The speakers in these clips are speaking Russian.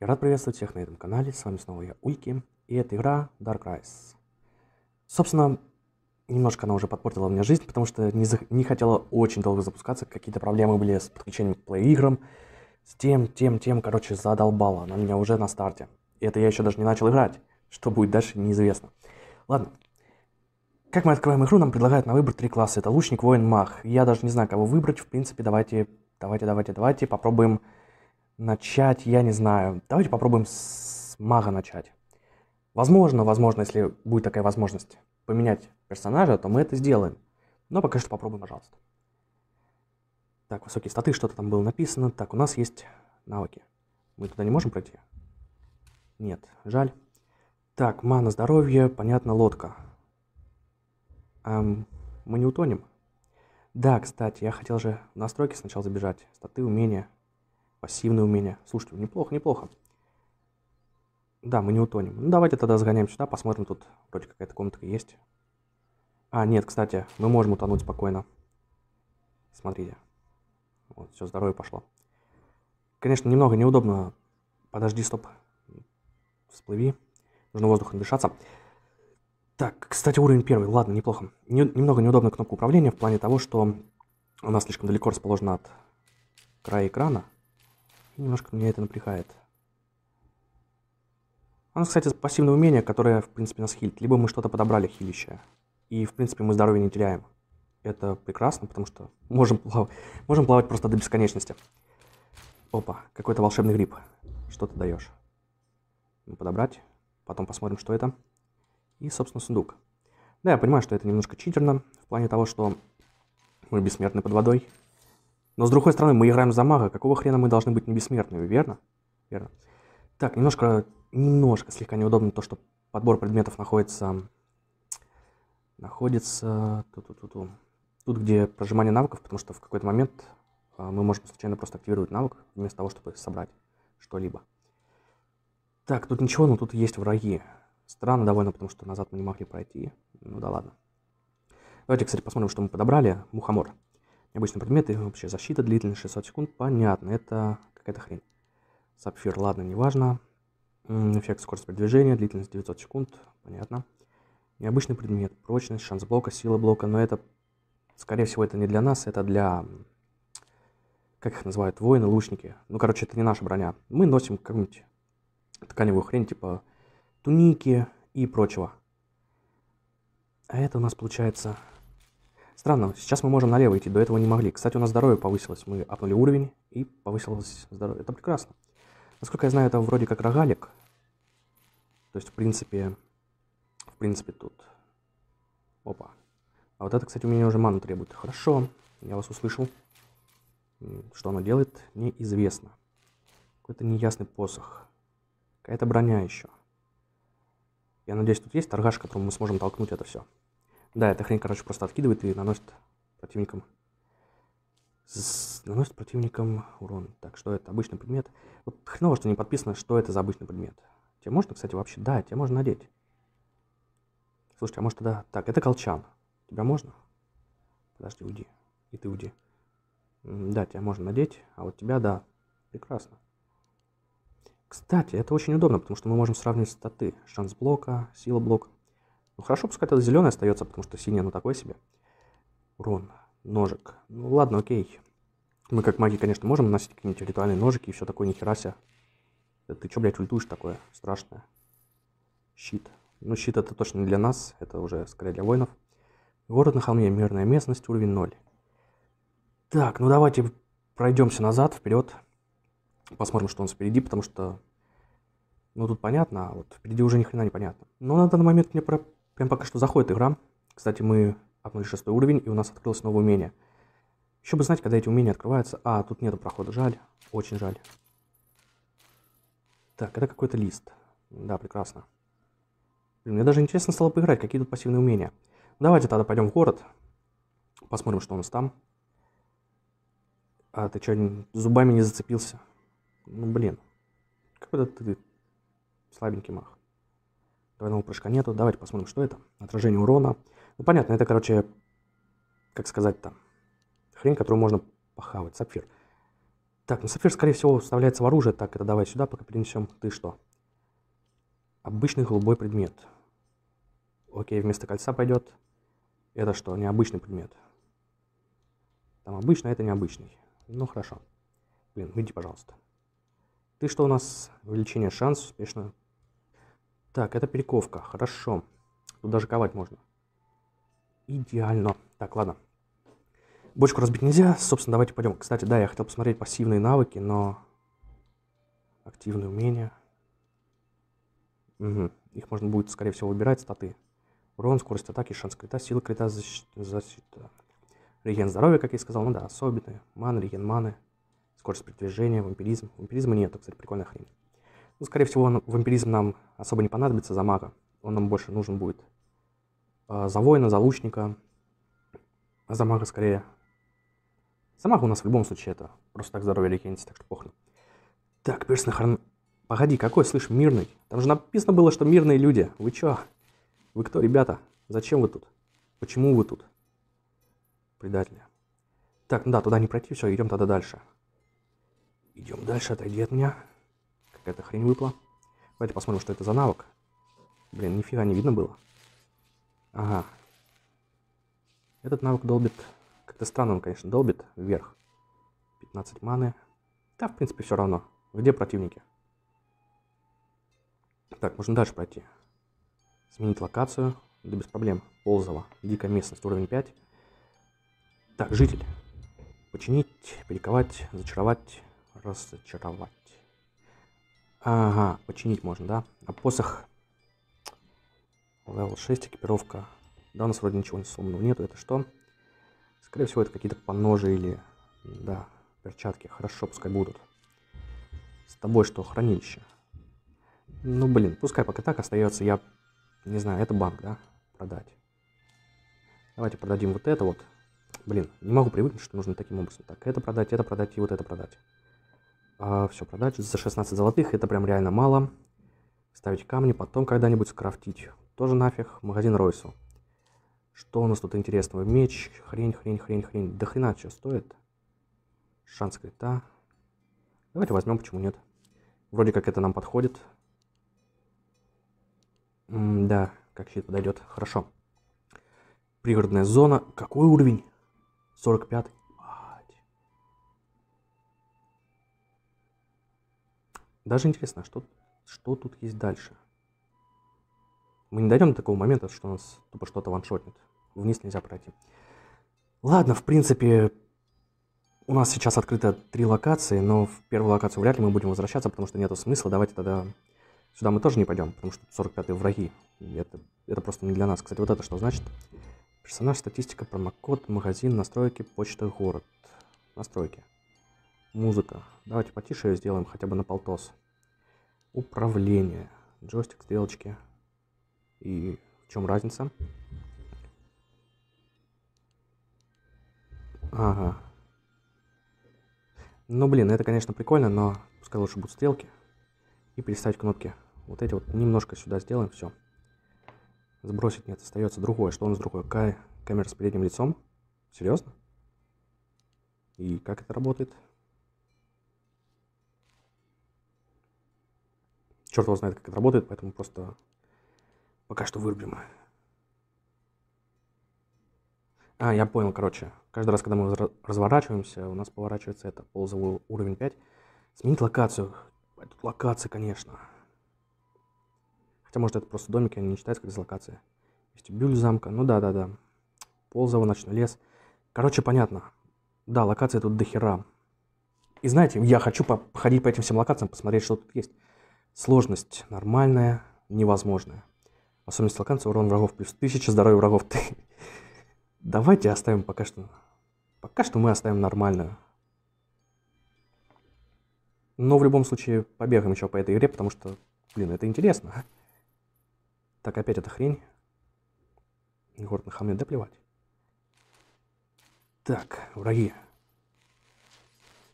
Я рад приветствовать всех на этом канале, с вами снова я, Уики, и это игра Dark Rise. Собственно, немножко она уже подпортила мне жизнь, потому что не, за... не хотела очень долго запускаться, какие-то проблемы были с подключением к плей-играм, с тем, тем, тем, короче, задолбала она меня уже на старте. И это я еще даже не начал играть, что будет дальше, неизвестно. Ладно, как мы открываем игру, нам предлагают на выбор три класса. Это лучник, воин, маг. Я даже не знаю, кого выбрать. В принципе, давайте, давайте, давайте, давайте попробуем начать, я не знаю. Давайте попробуем с мага начать. Возможно, возможно, если будет такая возможность поменять персонажа, то мы это сделаем. Но пока что попробуем, пожалуйста. Так, высокие статы, что-то там было написано. Так, у нас есть навыки. Мы туда не можем пройти? Нет, жаль. Так, мана, здоровье, понятно, лодка. Эм, мы не утонем? Да, кстати, я хотел же в настройки сначала забежать. Статы, умения. Пассивный у меня. Слушайте, ну, неплохо, неплохо. Да, мы не утонем. Ну, давайте тогда загоняем сюда, посмотрим, тут вроде какая-то комната есть. А, нет, кстати, мы можем утонуть спокойно. Смотрите. Вот, все, здоровье пошло. Конечно, немного неудобно. Подожди, стоп. Всплыви. Нужно воздухом дышаться. Так, кстати, уровень первый. Ладно, неплохо. Не, немного неудобна кнопка управления в плане того, что она слишком далеко расположена от края экрана. Немножко меня это напрягает. У нас, кстати, пассивное умение, которое, в принципе, нас хилит. Либо мы что-то подобрали хилище, и, в принципе, мы здоровье не теряем. Это прекрасно, потому что можем, плав... можем плавать просто до бесконечности. Опа, какой-то волшебный гриб. Что ты даешь? Ну, подобрать. Потом посмотрим, что это. И, собственно, сундук. Да, я понимаю, что это немножко читерно, в плане того, что мы бессмертны под водой, но с другой стороны, мы играем за мага. Какого хрена мы должны быть не бессмертными, верно? Верно. Так, немножко, немножко слегка неудобно то, что подбор предметов находится... Находится... Ту -ту -ту -ту. Тут, где прожимание навыков, потому что в какой-то момент а, мы можем случайно просто активировать навык, вместо того, чтобы собрать что-либо. Так, тут ничего, но тут есть враги. Странно довольно, потому что назад мы не могли пройти. Ну да ладно. Давайте, кстати, посмотрим, что мы подобрали. Мухомор необычные предметы, вообще защита длительность 600 секунд, понятно, это какая-то хрень. Сапфир, ладно, неважно. Эффект скорость передвижения, длительность 900 секунд, понятно. Необычный предмет, прочность, шанс блока, сила блока, но это, скорее всего, это не для нас, это для, как их называют, воины, лучники. Ну, короче, это не наша броня. Мы носим какую-нибудь тканевую хрень, типа туники и прочего. А это у нас получается Странно, сейчас мы можем налево идти, до этого не могли. Кстати, у нас здоровье повысилось, мы апнули уровень и повысилось здоровье. Это прекрасно. Насколько я знаю, это вроде как рогалик. То есть, в принципе, в принципе тут. Опа. А вот это, кстати, у меня уже ману требует. Хорошо, я вас услышал. Что оно делает, неизвестно. Какой-то неясный посох. Какая-то броня еще. Я надеюсь, тут есть торгаш, которому мы сможем толкнуть это все. Да, эта хрень, короче, просто откидывает и наносит противникам наносит противникам урон. Так, что это? Обычный предмет. Вот хреново, что не подписано, что это за обычный предмет. Тебе можно, кстати, вообще? Да, тебе можно надеть. Слушай, а может тогда... Так, это колчан. Тебя можно? Подожди, уйди. И ты уйди. Да, тебя можно надеть, а вот тебя, да. Прекрасно. Кстати, это очень удобно, потому что мы можем сравнивать статы. Шанс блока, сила блока. Ну хорошо, пускай это зеленый остается, потому что синий, ну такой себе. Урон, ножик. Ну ладно, окей. Мы как маги, конечно, можем наносить какие-нибудь ритуальные ножики и все такое, нихера себе. ты что, блядь, ультуешь такое страшное? Щит. Ну, щит это точно не для нас, это уже скорее для воинов. Город на холме, мирная местность, уровень 0. Так, ну давайте пройдемся назад, вперед. Посмотрим, что у нас впереди потому что... Ну, тут понятно, а вот впереди уже ни хрена не понятно. Но на данный момент мне про Прям пока что заходит игра. Кстати, мы обнули шестой уровень, и у нас открылось новое умение. Еще бы знать, когда эти умения открываются. А, тут нету прохода, жаль. Очень жаль. Так, это какой-то лист. Да, прекрасно. Блин, мне даже интересно стало поиграть, какие тут пассивные умения. Давайте тогда пойдем в город. Посмотрим, что у нас там. А, ты что, зубами не зацепился? Ну, блин. Какой-то ты слабенький мах. Двойного прыжка нету. Давайте посмотрим, что это. Отражение урона. Ну, понятно, это, короче, как сказать-то, хрень, которую можно похавать. Сапфир. Так, ну сапфир, скорее всего, вставляется в оружие. Так, это давай сюда пока перенесем. Ты что? Обычный голубой предмет. Окей, вместо кольца пойдет. Это что, необычный предмет? Там обычный, а это необычный. Ну, хорошо. Блин, выйди, пожалуйста. Ты что у нас? Увеличение шанса успешно так, это перековка. Хорошо. Тут даже ковать можно. Идеально. Так, ладно. Бочку разбить нельзя. Собственно, давайте пойдем. Кстати, да, я хотел посмотреть пассивные навыки, но... Активные умения. Угу. Их можно будет, скорее всего, выбирать. Статы. Урон, скорость атаки, шанс крита, сила крита, защита. защита. Реген здоровья, как я и сказал. Ну да, особенные. Маны, реген маны. Скорость передвижения, вампиризм. Вампиризма нет, это, кстати, прикольная хрень. Ну, скорее всего, он, вампиризм нам особо не понадобится за мага. Он нам больше нужен будет э, за воина, за лучника. За мага скорее. За мага у нас в любом случае это. Просто так здоровье или так что похрен. Так, перстный хорн... Погоди, какой, слышь, мирный? Там же написано было, что мирные люди. Вы чё? Вы кто, ребята? Зачем вы тут? Почему вы тут? Предатели. Так, ну да, туда не пройти, все, идем тогда дальше. Идем дальше, отойди от меня какая-то хрень выпала. Давайте посмотрим, что это за навык. Блин, нифига не видно было. Ага. Этот навык долбит... Как-то странно он, конечно, долбит вверх. 15 маны. Да, в принципе, все равно. Где противники? Так, можно дальше пройти. Сменить локацию. Да без проблем. Ползова. Дикая местность. Уровень 5. Так, житель. Починить, перековать, зачаровать, разочаровать. Ага, починить можно, да? А посох... Левел 6, экипировка. Да, у нас вроде ничего не сломанного нету. Это что? Скорее всего, это какие-то поножи или... Да, перчатки. Хорошо, пускай будут. С тобой что, хранилище? Ну, блин, пускай пока так остается. Я не знаю, это банк, да? Продать. Давайте продадим вот это вот. Блин, не могу привыкнуть, что нужно таким образом. Так, это продать, это продать и вот это продать. А, все продать за 16 золотых, это прям реально мало. Ставить камни, потом когда-нибудь скрафтить. Тоже нафиг, магазин Ройсу. Что у нас тут интересного? Меч, хрень, хрень, хрень, хрень. Да хрена что стоит? Шанс крита. Давайте возьмем, почему нет. Вроде как это нам подходит. М да, как щит подойдет. Хорошо. Пригородная зона. Какой уровень? 45. Даже интересно, а что, что тут есть дальше. Мы не дойдем до такого момента, что у нас тупо что-то ваншотнет. Вниз нельзя пройти. Ладно, в принципе, у нас сейчас открыто три локации, но в первую локацию вряд ли мы будем возвращаться, потому что нету смысла. Давайте тогда сюда мы тоже не пойдем, потому что 45-е враги. это, это просто не для нас. Кстати, вот это что значит? Персонаж, статистика, промокод, магазин, настройки, почта, город. Настройки. Музыка. Давайте потише ее сделаем хотя бы на полтос. Управление. Джойстик, стрелочки. И в чем разница? Ага. Ну, блин, это, конечно, прикольно, но пускай лучше будут стрелки. И переставить кнопки. Вот эти вот немножко сюда сделаем, все. Сбросить нет, остается другое. Что у нас другое? К... Камера с передним лицом? Серьезно? И как это работает? Черт его знает, как это работает, поэтому просто пока что вырубим. А, я понял, короче. Каждый раз, когда мы разворачиваемся, у нас поворачивается это, ползовый уровень 5. Сменить локацию. Тут локация, конечно. Хотя, может, это просто домики, они не считаются как дислокация. Вестибюль замка, ну да-да-да. Ползово, ночной лес. Короче, понятно. Да, локация тут дохера. И знаете, я хочу походить по этим всем локациям, посмотреть, что тут есть. Сложность нормальная, невозможная. Особенно столканцы, урон врагов плюс 1000, здоровье врагов ты. Давайте оставим пока что... Пока что мы оставим нормальную. Но в любом случае побегаем еще по этой игре, потому что, блин, это интересно. Так, опять эта хрень. Город на хамне, да плевать. Так, враги.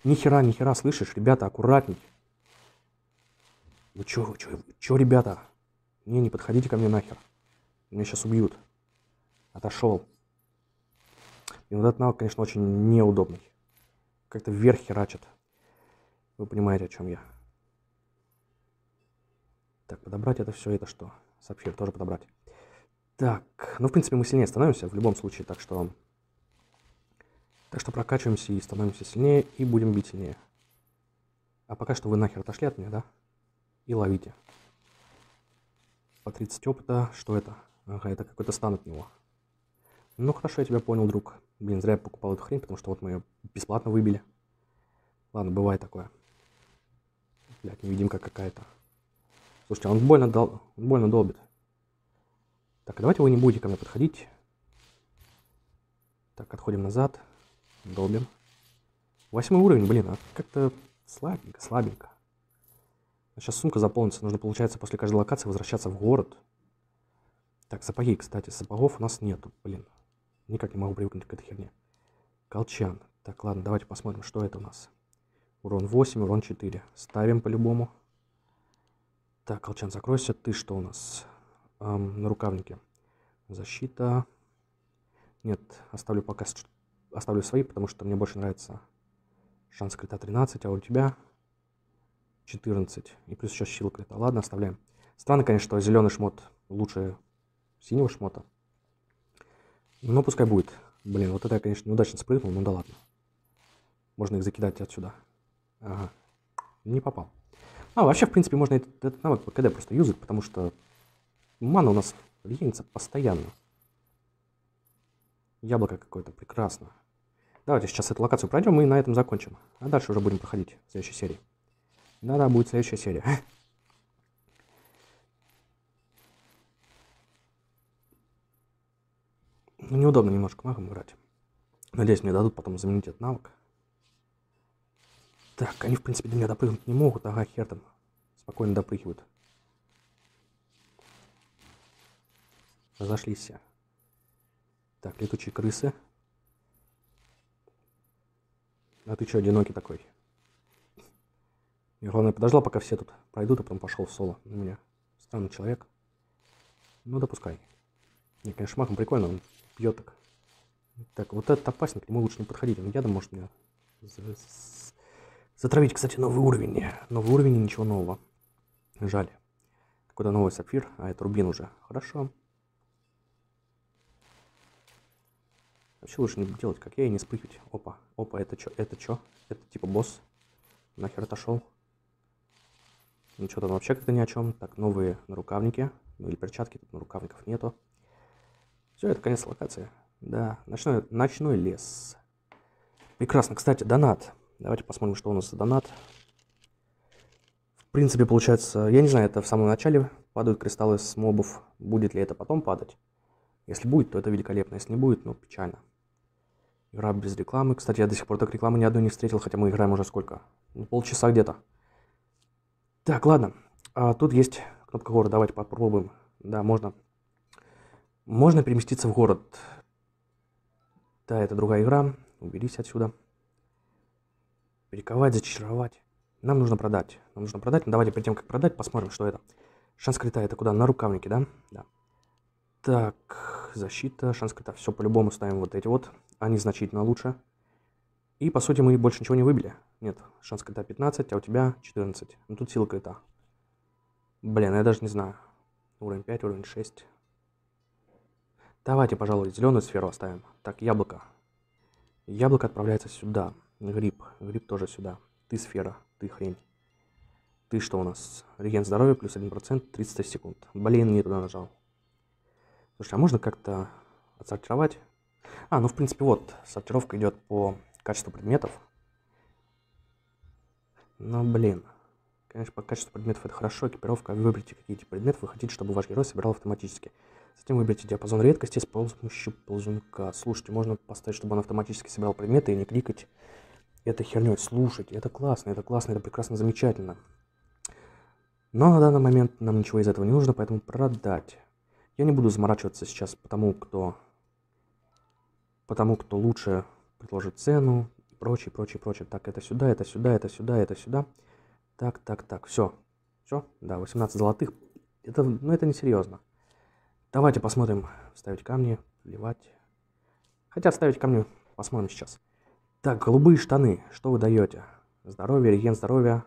Нихера, нихера, слышишь, ребята, аккуратней. Вы «Ну чё, чё, чё, ребята? Не, не подходите ко мне нахер. Меня сейчас убьют. Отошел. И вот этот навык, конечно, очень неудобный. Как-то вверх херачит. Вы понимаете, о чем я. Так, подобрать это все, это что? Сапфир тоже подобрать. Так, ну, в принципе, мы сильнее становимся в любом случае, так что... Так что прокачиваемся и становимся сильнее, и будем бить сильнее. А пока что вы нахер отошли от меня, да? и ловите. По 30 опыта, что это? Ага, это какой-то стан от него. Ну хорошо, я тебя понял, друг. Блин, зря я покупал эту хрень, потому что вот мы ее бесплатно выбили. Ладно, бывает такое. Блядь, невидимка какая-то. Слушайте, а он больно, дол... он больно долбит. Так, а давайте вы не будете ко мне подходить. Так, отходим назад. Долбим. Восьмой уровень, блин, а как-то слабенько, слабенько. Сейчас сумка заполнится. Нужно, получается, после каждой локации возвращаться в город. Так, сапоги, кстати. Сапогов у нас нету. Блин. Никак не могу привыкнуть к этой херне. Колчан. Так, ладно, давайте посмотрим, что это у нас. Урон 8, урон 4. Ставим по-любому. Так, Колчан, закройся. Ты что у нас? Эм, на рукавнике. Защита. Нет, оставлю пока... Оставлю свои, потому что мне больше нравится шанс крита 13, а у тебя 14. И плюс еще щелка это. Ладно, оставляем. Странно, конечно, что зеленый шмот лучше синего шмота. Но пускай будет. Блин, вот это я, конечно, неудачно спрыгнул, но ну да ладно. Можно их закидать отсюда. Ага. Не попал. А, вообще, в принципе, можно этот, этот навык по КД просто юзать, потому что мана у нас льется постоянно. Яблоко какое-то, прекрасно. Давайте сейчас эту локацию пройдем и на этом закончим. А дальше уже будем проходить в следующей серии. Да-да, будет следующая серия. Ну, неудобно немножко махом играть. Надеюсь, мне дадут потом заменить этот навык. Так, они, в принципе, до меня допрыгнуть не могут. Ага, хер там. Спокойно допрыгивают. Разошлись все. Так, летучие крысы. А ты что, одинокий такой? И главное, подождал, пока все тут пройдут, а потом пошел в соло. У меня странный человек. Ну, допускай. Не, конечно, маком прикольно, он пьет так. Так, вот этот опасен, к нему лучше не подходить. Он ядом может меня затравить. Кстати, новый уровень. Новый уровень, ничего нового. Жаль. Какой-то новый сапфир, а это рубин уже. Хорошо. Вообще лучше не делать, как я, и не спыхивать. Опа, опа, это чё, это чё? Это типа босс. Нахер отошел. Ничего там вообще как-то ни о чем. Так, новые нарукавники. Ну или перчатки, тут нарукавников нету. Все, это конец локации. Да, ночной, ночной лес. Прекрасно. Кстати, донат. Давайте посмотрим, что у нас за донат. В принципе, получается, я не знаю, это в самом начале падают кристаллы с мобов. Будет ли это потом падать? Если будет, то это великолепно. Если не будет, ну, печально. Игра без рекламы. Кстати, я до сих пор так рекламы ни одной не встретил, хотя мы играем уже сколько? Ну, полчаса где-то. Так, ладно. А, тут есть кнопка города. Давайте попробуем. Да, можно. Можно переместиться в город. Да, это другая игра. Уберись отсюда. Перековать, зачаровать. Нам нужно продать. Нам нужно продать. Ну, давайте перед тем, как продать, посмотрим, что это. Шанс крита это куда? На рукавнике, да? Да. Так, защита, шанс крита. Все по-любому ставим вот эти вот. Они значительно лучше. И, по сути, мы больше ничего не выбили. Нет, шанс крита 15, а у тебя 14. Ну, тут сила крита. Блин, я даже не знаю. Уровень 5, уровень 6. Давайте, пожалуй, зеленую сферу оставим. Так, яблоко. Яблоко отправляется сюда. Гриб. Гриб тоже сюда. Ты сфера. Ты хрень. Ты что у нас? Реген здоровья плюс 1%, 30 секунд. Блин, не туда нажал. Слушай, а можно как-то отсортировать? А, ну, в принципе, вот, сортировка идет по качество предметов. Но, блин, конечно, по качеству предметов это хорошо, экипировка, выберите, какие то предметы вы хотите, чтобы ваш герой собирал автоматически. Затем выберите диапазон редкости с помощью ползунка. Слушайте, можно поставить, чтобы он автоматически собирал предметы и не кликать Это херню. Слушайте, это классно, это классно, это прекрасно, замечательно. Но на данный момент нам ничего из этого не нужно, поэтому продать. Я не буду заморачиваться сейчас потому, кто, потому, кто лучше предложит цену и прочее, прочее, прочее. Так, это сюда, это сюда, это сюда, это сюда. Так, так, так, все. Все, да, 18 золотых. Это, ну, это не серьезно. Давайте посмотрим, ставить камни, вливать. Хотя ставить камни посмотрим сейчас. Так, голубые штаны, что вы даете? Здоровье, реген здоровья.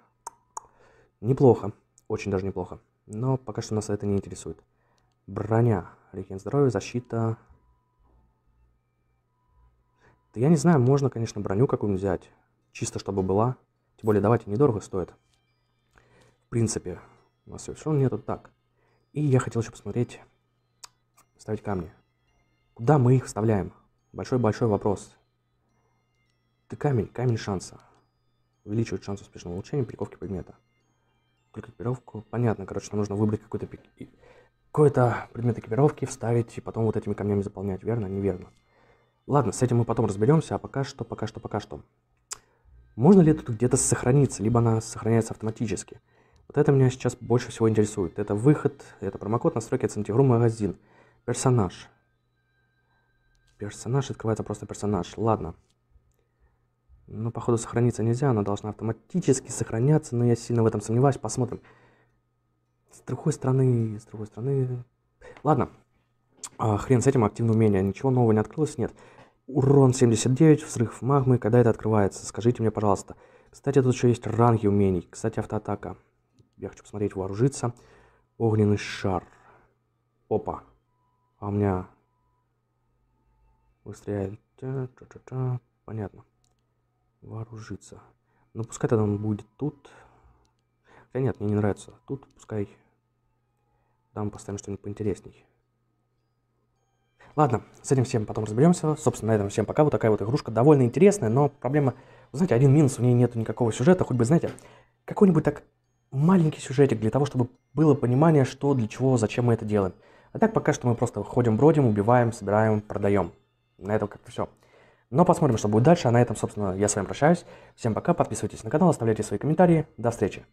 Неплохо, очень даже неплохо. Но пока что нас это не интересует. Броня, реген здоровья, защита, да я не знаю, можно, конечно, броню какую-нибудь взять, чисто чтобы была. Тем более, давайте, недорого стоит. В принципе, у нас совершенно нету так. И я хотел еще посмотреть, ставить камни. Куда мы их вставляем? Большой-большой вопрос. Ты камень, камень шанса. Увеличивает шанс успешного улучшения перековки предмета. Только экипировку. Понятно, короче, нам нужно выбрать какой-то какой-то предмет экипировки, вставить и потом вот этими камнями заполнять. Верно? Неверно. Ладно, с этим мы потом разберемся, а пока что, пока что, пока что. Можно ли тут где-то сохраниться, либо она сохраняется автоматически? Вот это меня сейчас больше всего интересует. Это выход, это промокод настройки от Сантигру магазин. Персонаж. Персонаж, открывается просто персонаж. Ладно. Ну, походу, сохраниться нельзя, она должна автоматически сохраняться, но я сильно в этом сомневаюсь, посмотрим. С другой стороны, с другой стороны... Ладно, а, хрен с этим, активное умение, ничего нового не открылось, нет. Урон 79, взрыв магмы, когда это открывается, скажите мне, пожалуйста. Кстати, тут еще есть ранги умений. Кстати, автоатака. Я хочу посмотреть, вооружиться. Огненный шар. Опа. А у меня... Выстрелять. Понятно. Вооружиться. Ну, пускай тогда он будет тут. Хотя нет, мне не нравится. Тут пускай... Там поставим что-нибудь поинтересней. Ладно, с этим всем потом разберемся. Собственно, на этом всем пока. Вот такая вот игрушка довольно интересная, но проблема... знаете, один минус, у нее нет никакого сюжета. Хоть бы, знаете, какой-нибудь так маленький сюжетик для того, чтобы было понимание, что, для чего, зачем мы это делаем. А так пока что мы просто ходим, бродим, убиваем, собираем, продаем. На этом как-то все. Но посмотрим, что будет дальше. А на этом, собственно, я с вами прощаюсь. Всем пока, подписывайтесь на канал, оставляйте свои комментарии. До встречи.